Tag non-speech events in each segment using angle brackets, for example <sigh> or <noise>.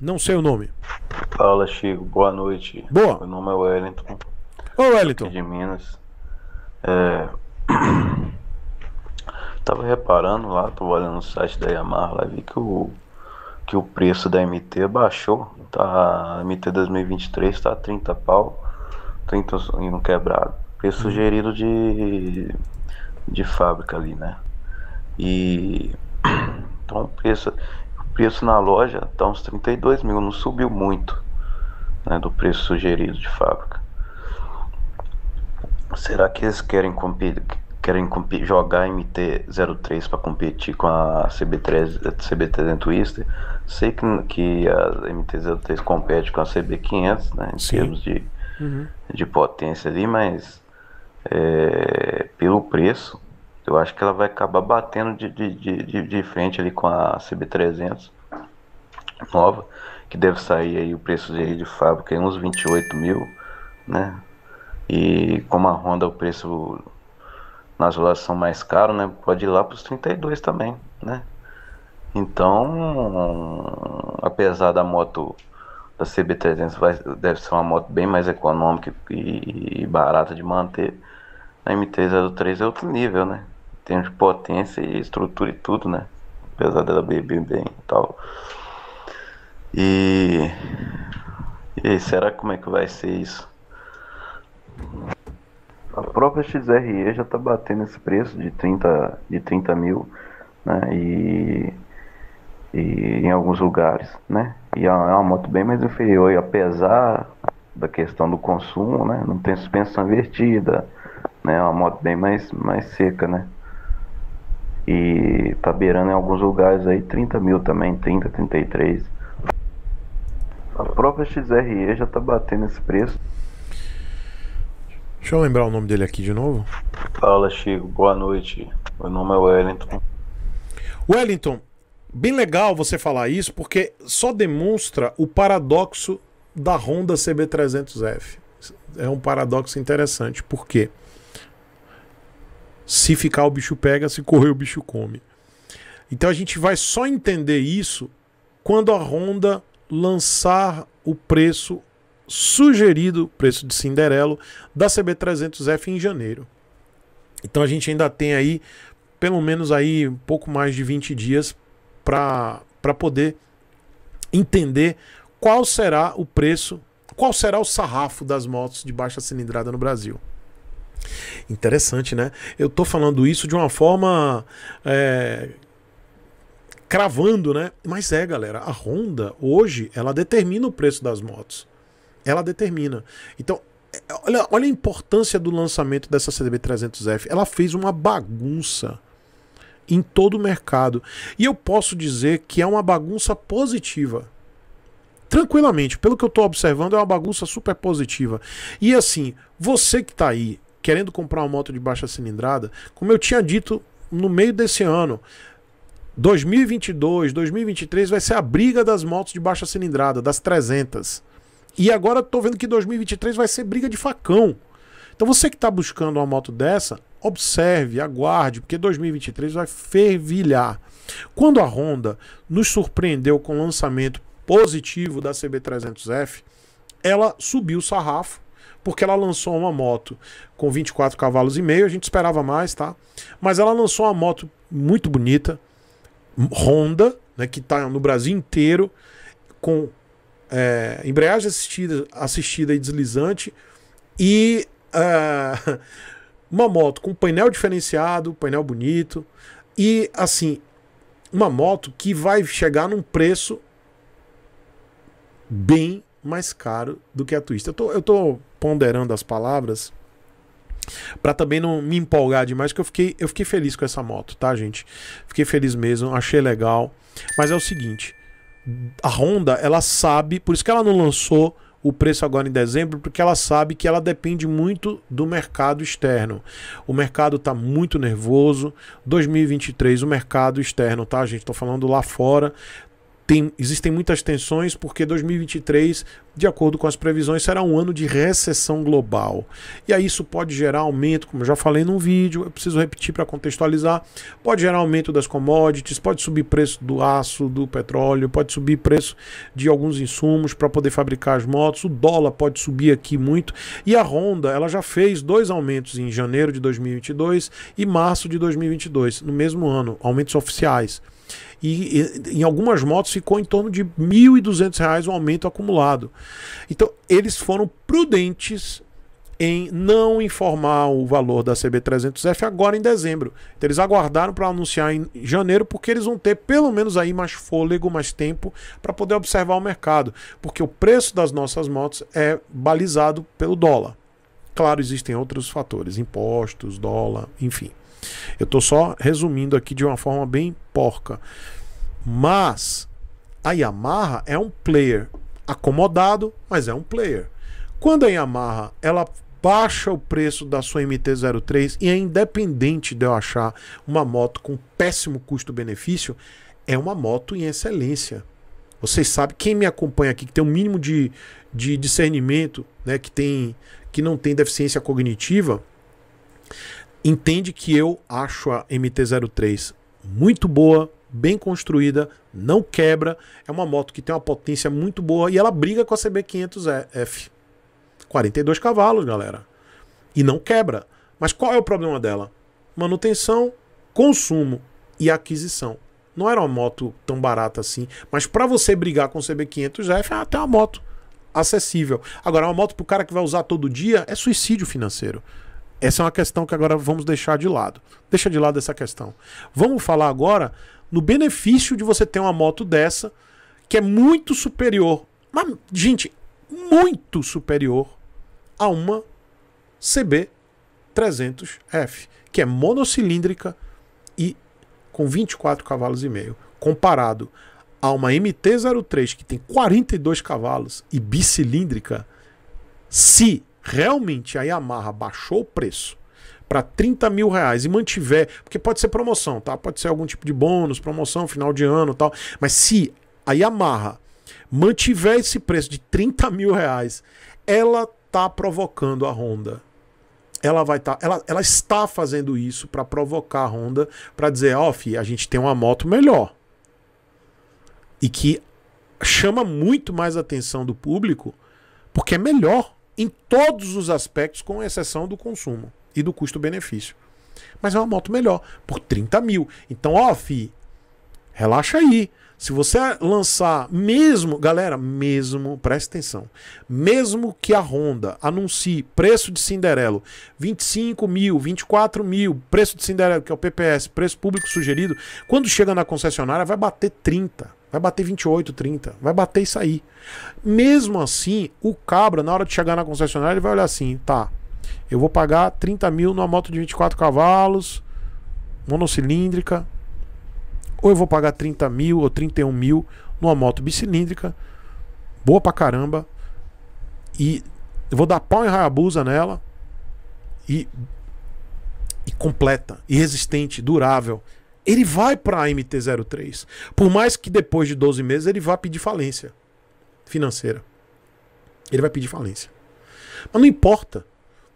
Não sei o nome. Fala, Chico. Boa noite. Boa. Meu nome é Wellington. Ô, Wellington. De Minas. É... <clears throat> Tava reparando lá, tô olhando no site da Yamaha lá, vi que o, que o preço da MT baixou. Tá, a MT 2023 tá 30 pau, 30 em um quebrado. Preço sugerido uhum. de, de fábrica ali, né? E <clears throat> então o preço preço na loja está uns 32 mil, não subiu muito né, do preço sugerido de fábrica. Será que eles querem, compi querem jogar MT-03 para competir com a CB3, CB300 Twister? Sei que, que a MT-03 compete com a CB500 né, em Sim. termos de, uhum. de potência ali, mas é, pelo preço eu acho que ela vai acabar batendo de, de, de, de frente ali com a CB300 nova, que deve sair aí o preço de, de fábrica em uns 28 mil, né? E como a Honda o preço na relação mais caro, né? Pode ir lá para os 32 também, né? Então, apesar da moto da CB300 vai, deve ser uma moto bem mais econômica e, e barata de manter, a M303 é outro nível, né? Tem de potência e estrutura e tudo, né? Apesar dela beber bem e tal. E. E será como é que vai ser isso? A própria XRE já tá batendo esse preço de 30, de 30 mil, né? E, e em alguns lugares, né? E é, é uma moto bem mais inferior, e apesar da questão do consumo, né? Não tem suspensão invertida, né? É uma moto bem mais, mais seca, né? E tá beirando em alguns lugares aí 30 mil também, 30, 33. A própria XRE já tá batendo esse preço. Deixa eu lembrar o nome dele aqui de novo. Fala, Chico. Boa noite. Meu nome é Wellington. Wellington, bem legal você falar isso porque só demonstra o paradoxo da Honda CB300F. É um paradoxo interessante, porque se ficar o bicho pega, se correr o bicho come. Então a gente vai só entender isso quando a Honda lançar o preço sugerido, preço de Cinderelo, da CB300F em janeiro. Então a gente ainda tem aí pelo menos aí um pouco mais de 20 dias para poder entender qual será o preço, qual será o sarrafo das motos de baixa cilindrada no Brasil. Interessante, né? Eu tô falando isso de uma forma é, cravando, né? Mas é, galera, a Honda hoje ela determina o preço das motos. Ela determina. Então, é, olha, olha a importância do lançamento dessa CDB 300F. Ela fez uma bagunça em todo o mercado. E eu posso dizer que é uma bagunça positiva. Tranquilamente, pelo que eu estou observando, é uma bagunça super positiva. E assim, você que está aí querendo comprar uma moto de baixa cilindrada, como eu tinha dito no meio desse ano, 2022, 2023 vai ser a briga das motos de baixa cilindrada, das 300. E agora estou vendo que 2023 vai ser briga de facão. Então você que está buscando uma moto dessa, observe, aguarde, porque 2023 vai fervilhar. Quando a Honda nos surpreendeu com o lançamento positivo da CB300F, ela subiu o sarrafo, porque ela lançou uma moto com 24 cavalos e meio, a gente esperava mais, tá? Mas ela lançou uma moto muito bonita, Honda, né, que está no Brasil inteiro, com é, embreagem assistida, assistida e deslizante, e uh, <laughs> uma moto com painel diferenciado, painel bonito, e assim, uma moto que vai chegar num preço bem mais caro do que a Twister. Eu tô, eu tô ponderando as palavras para também não me empolgar demais, que eu fiquei, eu fiquei feliz com essa moto, tá, gente? Fiquei feliz mesmo, achei legal. Mas é o seguinte, a Honda, ela sabe, por isso que ela não lançou o preço agora em dezembro, porque ela sabe que ela depende muito do mercado externo. O mercado está muito nervoso. 2023, o mercado externo, tá, gente? Estou falando lá fora, tem, existem muitas tensões porque 2023, de acordo com as previsões, será um ano de recessão global. E aí isso pode gerar aumento, como eu já falei num vídeo, eu preciso repetir para contextualizar, pode gerar aumento das commodities, pode subir preço do aço, do petróleo, pode subir preço de alguns insumos para poder fabricar as motos, o dólar pode subir aqui muito. E a Honda, ela já fez dois aumentos em janeiro de 2022 e março de 2022, no mesmo ano, aumentos oficiais. E, e em algumas motos ficou em torno de R$ 1.200 o um aumento acumulado. Então, eles foram prudentes em não informar o valor da CB300F agora em dezembro. Então, eles aguardaram para anunciar em janeiro, porque eles vão ter pelo menos aí mais fôlego, mais tempo para poder observar o mercado, porque o preço das nossas motos é balizado pelo dólar. Claro, existem outros fatores, impostos, dólar, enfim. Eu estou só resumindo aqui de uma forma bem porca. Mas a Yamaha é um player acomodado, mas é um player. Quando a Yamaha ela baixa o preço da sua MT-03 e é independente de eu achar uma moto com péssimo custo-benefício, é uma moto em excelência. Vocês sabem, quem me acompanha aqui, que tem o um mínimo de, de discernimento, né, que, tem, que não tem deficiência cognitiva, entende que eu acho a MT-03 muito boa, bem construída, não quebra. É uma moto que tem uma potência muito boa e ela briga com a CB500F. 42 cavalos, galera. E não quebra. Mas qual é o problema dela? Manutenção, consumo e aquisição. Não era uma moto tão barata assim, mas para você brigar com o CB500F, é até uma moto acessível. Agora, uma moto para o cara que vai usar todo dia é suicídio financeiro. Essa é uma questão que agora vamos deixar de lado. Deixa de lado essa questão. Vamos falar agora no benefício de você ter uma moto dessa, que é muito superior, mas, gente, muito superior a uma CB 300F, que é monocilíndrica e com 24 cavalos e meio, comparado a uma MT-03 que tem 42 cavalos e bicilíndrica, se realmente a Yamaha baixou o preço para 30 mil reais e mantiver, porque pode ser promoção, tá? Pode ser algum tipo de bônus, promoção, final de ano tal. Mas se a Yamaha mantiver esse preço de 30 mil reais, ela tá provocando a Honda. Ela vai estar, tá, ela, ela está fazendo isso para provocar a Honda, para dizer, ó, oh, a gente tem uma moto melhor e que chama muito mais atenção do público porque é melhor em todos os aspectos, com exceção do consumo e do custo-benefício. Mas é uma moto melhor, por 30 mil. Então, ó, fi, relaxa aí. Se você lançar mesmo, galera, mesmo, presta atenção, mesmo que a Honda anuncie preço de Cinderelo 25 mil, 24 mil, preço de Cinderelo, que é o PPS, preço público sugerido, quando chega na concessionária vai bater 30. Vai bater 28, 30. Vai bater e sair. Mesmo assim, o cabra, na hora de chegar na concessionária, ele vai olhar assim: tá, eu vou pagar 30 mil numa moto de 24 cavalos, monocilíndrica. Ou eu vou pagar 30 mil ou 31 mil numa moto bicilíndrica, boa pra caramba. E vou dar pau em Hayabusa nela. E, e completa, e resistente, durável ele vai para a MT-03. Por mais que depois de 12 meses ele vá pedir falência financeira. Ele vai pedir falência. Mas não importa.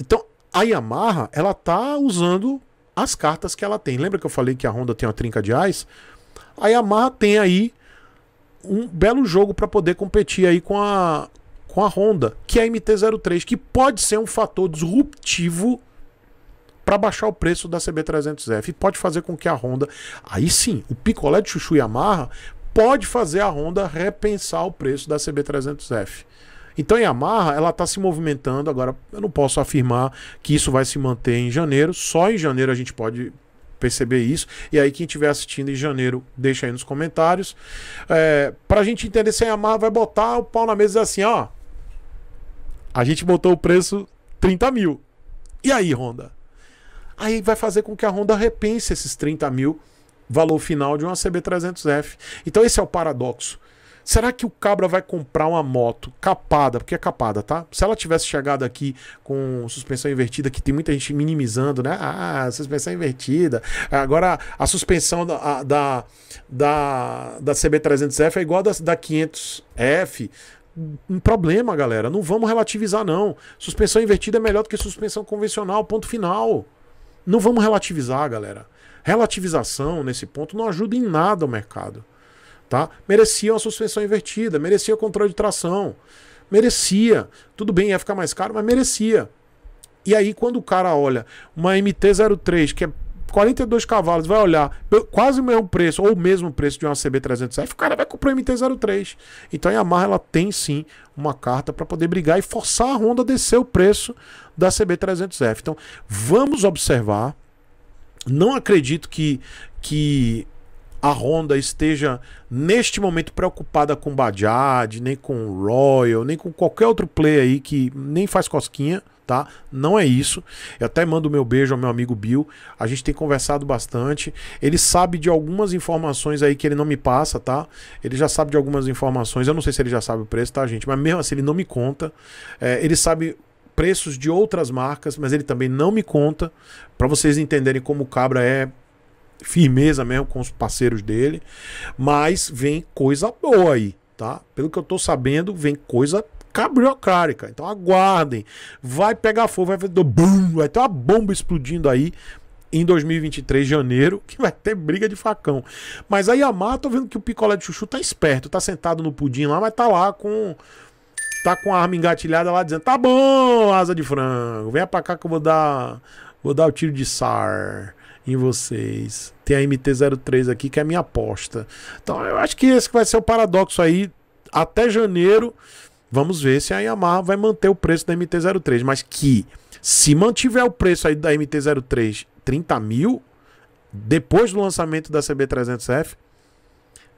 Então, a Yamaha, ela tá usando as cartas que ela tem. Lembra que eu falei que a Honda tem uma trinca de ais? A Yamaha tem aí um belo jogo para poder competir aí com a com a Honda, que é a MT-03, que pode ser um fator disruptivo para baixar o preço da CB300F e pode fazer com que a Honda, aí sim, o picolé de chuchu Yamaha pode fazer a Honda repensar o preço da CB300F. Então a Yamaha ela está se movimentando. Agora eu não posso afirmar que isso vai se manter em janeiro. Só em janeiro a gente pode perceber isso. E aí quem estiver assistindo em janeiro deixa aí nos comentários é, para a gente entender se a Yamaha vai botar o pau na mesa assim, ó. A gente botou o preço 30 mil. E aí Honda? Aí vai fazer com que a Honda repense esses 30 mil valor final de uma CB300F. Então esse é o paradoxo. Será que o cabra vai comprar uma moto capada, porque é capada, tá? Se ela tivesse chegado aqui com suspensão invertida, que tem muita gente minimizando, né? Ah, suspensão invertida. Agora a suspensão da, da, da, da CB300F é igual a da, da 500F. Um problema, galera. Não vamos relativizar, não. Suspensão invertida é melhor do que suspensão convencional, ponto final. Não vamos relativizar, galera. Relativização nesse ponto não ajuda em nada o mercado. Tá? Merecia uma suspensão invertida, merecia controle de tração. Merecia. Tudo bem, ia ficar mais caro, mas merecia. E aí, quando o cara olha uma MT-03, que é 42 cavalos, vai olhar quase o mesmo preço ou o mesmo preço de uma CB300F, o cara vai comprar o MT-03. Então a Yamaha ela tem sim uma carta para poder brigar e forçar a Honda a descer o preço da CB300F. Então vamos observar. Não acredito que, que a Honda esteja neste momento preocupada com Bajaj, nem com Royal, nem com qualquer outro player aí que nem faz cosquinha, tá? Não é isso. Eu até mando meu beijo ao meu amigo Bill. A gente tem conversado bastante. Ele sabe de algumas informações aí que ele não me passa, tá? Ele já sabe de algumas informações. Eu não sei se ele já sabe o preço, tá, gente? Mas mesmo assim, ele não me conta. É, ele sabe preços de outras marcas, mas ele também não me conta. Para vocês entenderem como o Cabra é firmeza mesmo com os parceiros dele. Mas vem coisa boa aí, tá? Pelo que eu tô sabendo, vem coisa boa burocrática. Então aguardem. Vai pegar fogo, vai, bum, vai ter uma bomba explodindo aí em 2023, janeiro, que vai ter briga de facão. Mas aí a Yamaha, tô vendo que o picolé de chuchu tá esperto, tá sentado no pudim lá, mas tá lá com. Tá com a arma engatilhada lá dizendo: tá bom, asa de frango, venha pra cá que eu vou dar. Vou dar o tiro de SAR em vocês. Tem a MT-03 aqui, que é minha aposta. Então eu acho que esse vai ser o paradoxo aí. Até janeiro Vamos ver se a Yamaha vai manter o preço da MT-03. Mas que se mantiver o preço aí da MT-03 30 mil, depois do lançamento da CB300F,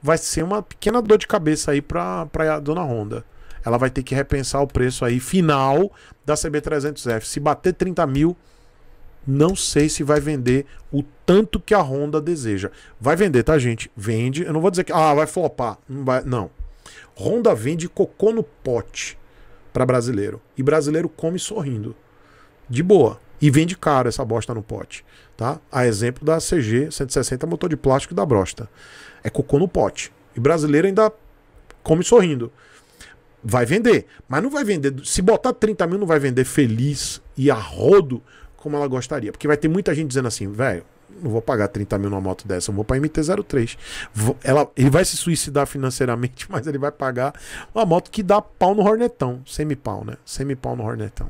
vai ser uma pequena dor de cabeça aí para a dona Honda. Ela vai ter que repensar o preço aí final da CB300F. Se bater 30 mil, não sei se vai vender o tanto que a Honda deseja. Vai vender, tá, gente? Vende. Eu não vou dizer que. Ah, vai flopar. Não. Vai, não. Honda vende cocô no pote para brasileiro. E brasileiro come sorrindo. De boa. E vende caro essa bosta no pote. Tá? A exemplo da CG 160 motor de plástico da Brosta. É cocô no pote. E brasileiro ainda come sorrindo. Vai vender. Mas não vai vender. Se botar 30 mil, não vai vender feliz e a rodo como ela gostaria. Porque vai ter muita gente dizendo assim, velho, não vou pagar 30 mil numa moto dessa, eu vou para MT-03. Ela, ele vai se suicidar financeiramente, <laughs> mas ele vai pagar uma moto que dá pau no Hornetão. Semi-pau, né? Semi-pau no Hornetão.